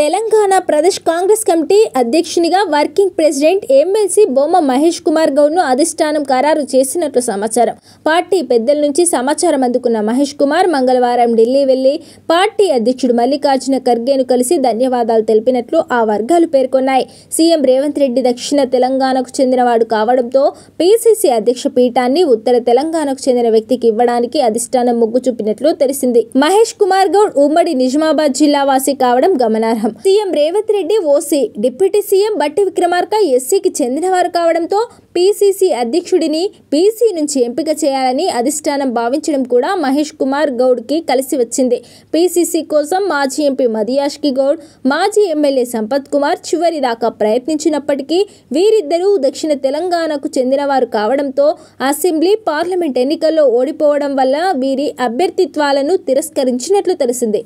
Telangana Pradesh Congress committee అధ్యక్షునిగా working president MLC Bomma Mahesh Kumar గౌడ్ను అధిష్టానం ఖరారు చేసినట్లు సమాచారం పార్టీ పెద్దల నుంచి సమాచారం అందుకున్న మహేష్ కుమార్ మంగళవారం ఢిల్లీ వెళ్లి పార్టీ అధ్యక్షుడు మల్లికార్జున ఖర్గేను కలిసి ధన్యవాదాలు తెలిపినట్లు ఆ వర్గాలు పేర్కొన్నాయి సీఎం రేవంత్ రెడ్డి దక్షిణ తెలంగాణకు చెందినవాడు కావడంతో పీసీసీ అధ్యక్ష పీఠాన్ని ఉత్తర తెలంగాణకు చెందిన వ్యక్తికి ఇవ్వడానికి అధిష్టానం మొగ్గు చూపినట్లు తెలిసింది మహేష్ కుమార్ గౌడ్ ఉమ్మడి నిజామాబాద్ జిల్లా వాసి కావడం గమనార్హం ఆగ్రహం CM Revanth Reddy OC deputy CM Bhatti Vikramarka ఎస్సీకి చెందినవారు కావడంతో పీసీసీ అధ్యక్షుడిని పీసీ నుంచి ఎంపిక చేయాలని అధిష్టానం భావించడం కూడా మహేష్ కుమార్ గౌడ్కి కలిసి వచ్చింది పీసీసీ కోసం మాజీ ఎంపీ మదియాష్కి గౌడ్ మాజీ ఎమ్మెల్యే సంపత్ కుమార్ చివరి దాకా ప్రయత్నించినప్పటికీ వీరిద్దరూ దక్షిణ తెలంగాణకు చెందినవారు కావడంతో అసెంబ్లీ పార్లమెంట్ ఎన్నికల్లో ఓడిపోవడం వల్ల వీరి అభ్యర్థిత్వాలను తిరస్కరించినట్లు తెలిసింది